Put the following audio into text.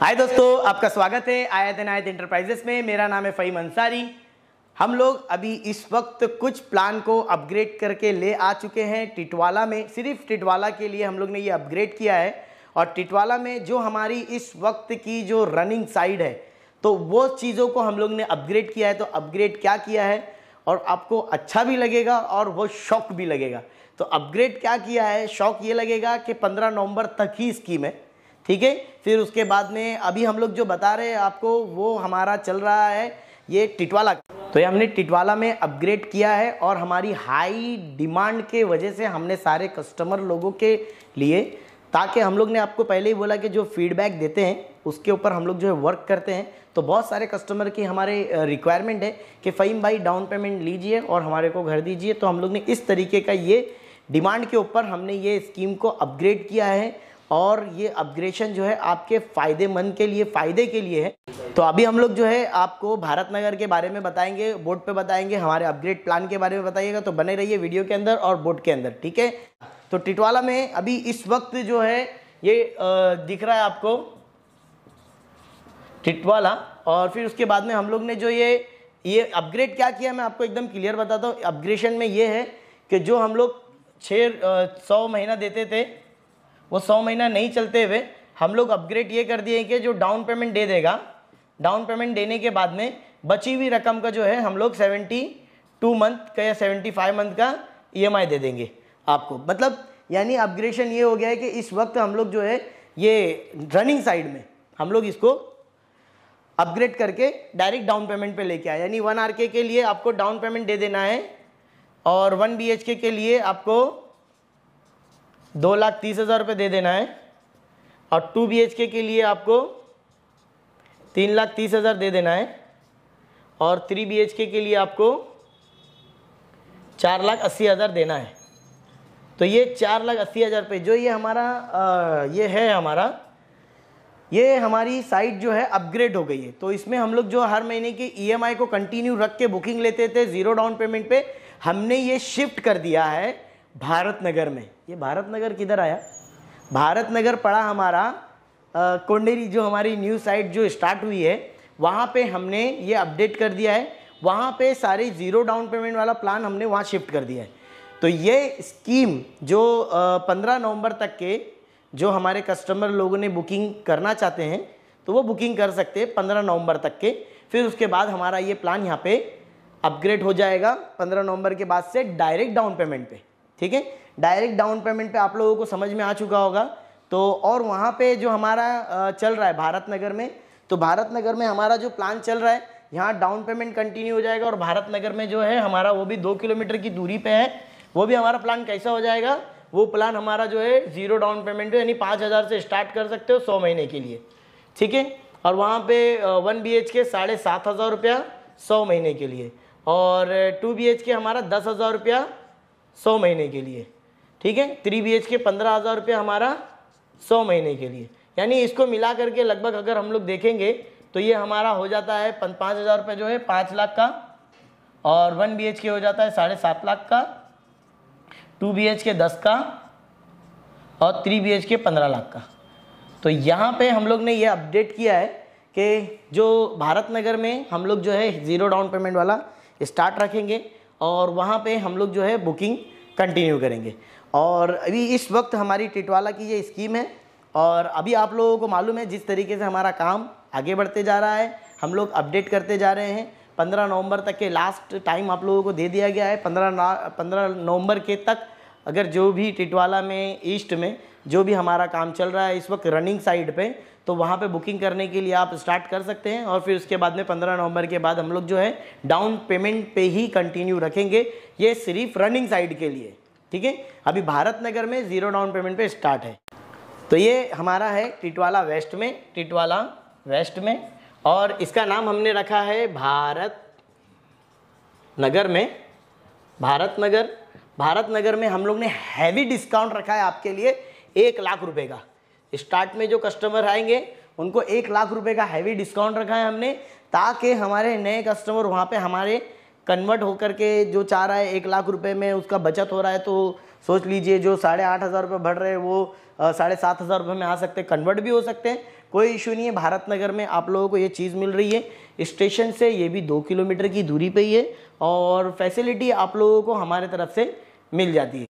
हाय दोस्तों आपका स्वागत है आयत आयत इंटरप्राइजेस में मेरा नाम है फ़हीम अंसारी हम लोग अभी इस वक्त कुछ प्लान को अपग्रेड करके ले आ चुके हैं टिटवाला में सिर्फ टिटवाला के लिए हम लोग ने ये अपग्रेड किया है और टिटवाला में जो हमारी इस वक्त की जो रनिंग साइड है तो वो चीज़ों को हम लोग ने अपग्रेड किया है तो अपग्रेड क्या किया है और आपको अच्छा भी लगेगा और वो शौक भी लगेगा तो अपग्रेड क्या किया है शौक ये लगेगा कि पंद्रह नवंबर तक ही स्कीम है ठीक है फिर उसके बाद में अभी हम लोग जो बता रहे हैं आपको वो हमारा चल रहा है ये टिटवाला तो ये हमने टिटवाला में अपग्रेड किया है और हमारी हाई डिमांड के वजह से हमने सारे कस्टमर लोगों के लिए ताकि हम लोग ने आपको पहले ही बोला कि जो फीडबैक देते हैं उसके ऊपर हम लोग जो है वर्क करते हैं तो बहुत सारे कस्टमर की हमारे रिक्वायरमेंट है कि फ़हीम भाई डाउन पेमेंट लीजिए और हमारे को घर दीजिए तो हम लोग ने इस तरीके का ये डिमांड के ऊपर हमने ये स्कीम को अपग्रेड किया है और ये अपग्रेशन जो है आपके फ़ायदेमंद के लिए फ़ायदे के लिए है तो अभी हम लोग जो है आपको भारत नगर के बारे में बताएंगे बोर्ड पे बताएंगे हमारे अपग्रेड प्लान के बारे में बताइएगा तो बने रहिए वीडियो के अंदर और बोर्ड के अंदर ठीक है तो टिटवाला में अभी इस वक्त जो है ये दिख रहा है आपको टिटवाला और फिर उसके बाद में हम लोग ने जो ये ये अपग्रेड क्या किया मैं आपको एकदम क्लियर बताता हूँ अपग्रेशन में ये है कि जो हम लोग छः सौ महीना देते थे वो सौ महीना नहीं चलते हुए हम लोग अपग्रेड ये कर दिए कि जो डाउन पेमेंट दे देगा डाउन पेमेंट देने के बाद में बची हुई रकम का जो है हम लोग सेवेंटी टू मंथ का या सेवेंटी फाइव मंथ का ई e दे देंगे आपको मतलब यानी अपग्रेडेशन ये हो गया है कि इस वक्त हम लोग जो है ये रनिंग साइड में हम लोग इसको अपग्रेड करके डायरेक्ट डाउन पेमेंट पे लेके आए यानी वन आर के लिए आपको डाउन पेमेंट दे देना है और वन बी के लिए आपको दो लाख तीस हज़ार रुपये दे देना है और टू बी के लिए आपको तीन लाख तीस हज़ार दे देना है और थ्री बी के लिए आपको चार लाख अस्सी हज़ार देना है तो ये चार लाख अस्सी हज़ार रुपये जो ये हमारा आ, ये है हमारा ये हमारी साइट जो है अपग्रेड हो गई है तो इसमें हम लोग जो हर महीने की ईएमआई e को कंटिन्यू रख के बुकिंग लेते थे ज़ीरो डाउन पेमेंट पे हमने ये शिफ्ट कर दिया है भारत नगर में ये भारत नगर किधर आया भारत नगर पड़ा हमारा कोंडेरी जो हमारी न्यू साइट जो स्टार्ट हुई है वहाँ पे हमने ये अपडेट कर दिया है वहाँ पे सारे ज़ीरो डाउन पेमेंट वाला प्लान हमने वहाँ शिफ्ट कर दिया है तो ये स्कीम जो पंद्रह नवंबर तक के जो हमारे कस्टमर लोगों ने बुकिंग करना चाहते हैं तो वो बुकिंग कर सकते हैं पंद्रह नवंबर तक के फिर उसके बाद हमारा ये प्लान यहाँ पे अपग्रेड हो जाएगा पंद्रह नवंबर के बाद से डायरेक्ट डाउन पेमेंट पे ठीक है डायरेक्ट डाउन पेमेंट पे आप लोगों को समझ में आ चुका होगा तो और वहाँ पे जो हमारा चल रहा है भारत नगर में तो भारत नगर में हमारा जो प्लान चल रहा है यहाँ डाउन पेमेंट कंटिन्यू हो जाएगा और भारत नगर में जो है हमारा वो भी दो किलोमीटर की दूरी पर है वो भी हमारा प्लान कैसा हो जाएगा वो प्लान हमारा जो है ज़ीरो डाउन पेमेंट यानी पाँच हज़ार से स्टार्ट कर सकते हो सौ महीने के लिए ठीक है और वहाँ पे वन बी एच के साढ़े सात हज़ार रुपया सौ महीने के लिए और टू बी एच के हमारा दस हज़ार रुपया सौ महीने के लिए ठीक है थ्री बी एच के पंद्रह हज़ार रुपये हमारा सौ महीने के लिए यानी इसको मिला करके लगभग अगर हम लोग देखेंगे तो ये हमारा हो जाता है पाँच हज़ार रुपये जो है पाँच लाख का और वन बी के हो जाता है साढ़े सात लाख का टू बी के दस का और थ्री बी के पंद्रह लाख का तो यहाँ पे हम लोग ने ये अपडेट किया है कि जो भारत नगर में हम लोग जो है ज़ीरो डाउन पेमेंट वाला स्टार्ट रखेंगे और वहाँ पे हम लोग जो है बुकिंग कंटिन्यू करेंगे और अभी इस वक्त हमारी टिटवाला की ये स्कीम है और अभी आप लोगों को मालूम है जिस तरीके से हमारा काम आगे बढ़ते जा रहा है हम लोग अपडेट करते जा रहे हैं पंद्रह नवंबर तक के लास्ट टाइम आप लोगों को दे दिया गया है पंद्रह पंद्रह नवंबर के तक अगर जो भी टिटवाला में ईस्ट में जो भी हमारा काम चल रहा है इस वक्त रनिंग साइड पर तो वहाँ पे बुकिंग करने के लिए आप स्टार्ट कर सकते हैं और फिर उसके बाद में 15 नवंबर के बाद हम लोग जो है डाउन पेमेंट पे ही कंटिन्यू रखेंगे ये सिर्फ रनिंग साइड के लिए ठीक है अभी भारत नगर में ज़ीरो डाउन पेमेंट पे स्टार्ट है तो ये हमारा है टिटवाला वेस्ट में टिटवाला वेस्ट में और इसका नाम हमने रखा है भारत नगर में भारत नगर भारत नगर में हम लोग ने हैवी डिस्काउंट रखा है आपके लिए एक लाख रुपये का स्टार्ट में जो कस्टमर आएंगे उनको एक लाख रुपए का हैवी डिस्काउंट रखा है हमने ताकि हमारे नए कस्टमर वहाँ पे हमारे कन्वर्ट होकर के जो चाह रहा है एक लाख रुपए में उसका बचत हो रहा है तो सोच लीजिए जो साढ़े आठ हज़ार रुपये बढ़ रहे हैं वो साढ़े सात हज़ार रुपये में आ सकते हैं कन्वर्ट भी हो सकते हैं कोई इशू नहीं है भारत नगर में आप लोगों को ये चीज़ मिल रही है स्टेशन से ये भी दो किलोमीटर की दूरी पर ही है और फैसिलिटी आप लोगों को हमारे तरफ से मिल जाती है